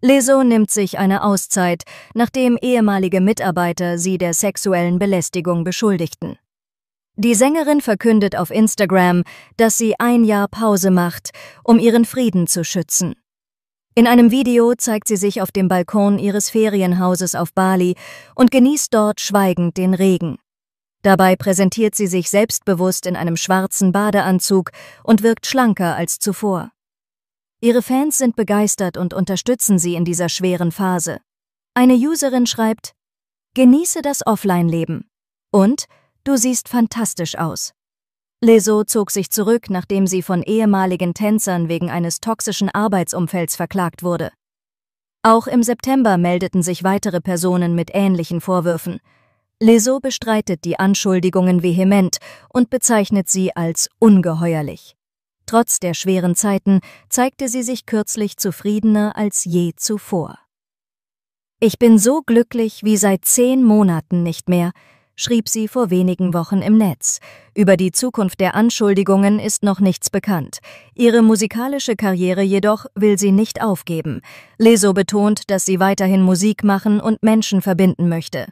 Leso nimmt sich eine Auszeit, nachdem ehemalige Mitarbeiter sie der sexuellen Belästigung beschuldigten. Die Sängerin verkündet auf Instagram, dass sie ein Jahr Pause macht, um ihren Frieden zu schützen. In einem Video zeigt sie sich auf dem Balkon ihres Ferienhauses auf Bali und genießt dort schweigend den Regen. Dabei präsentiert sie sich selbstbewusst in einem schwarzen Badeanzug und wirkt schlanker als zuvor. Ihre Fans sind begeistert und unterstützen sie in dieser schweren Phase. Eine Userin schreibt, Genieße das Offline-Leben. Und du siehst fantastisch aus. Leso zog sich zurück, nachdem sie von ehemaligen Tänzern wegen eines toxischen Arbeitsumfelds verklagt wurde. Auch im September meldeten sich weitere Personen mit ähnlichen Vorwürfen. Lesot bestreitet die Anschuldigungen vehement und bezeichnet sie als ungeheuerlich. Trotz der schweren Zeiten zeigte sie sich kürzlich zufriedener als je zuvor. Ich bin so glücklich wie seit zehn Monaten nicht mehr, schrieb sie vor wenigen Wochen im Netz. Über die Zukunft der Anschuldigungen ist noch nichts bekannt. Ihre musikalische Karriere jedoch will sie nicht aufgeben. Leso betont, dass sie weiterhin Musik machen und Menschen verbinden möchte.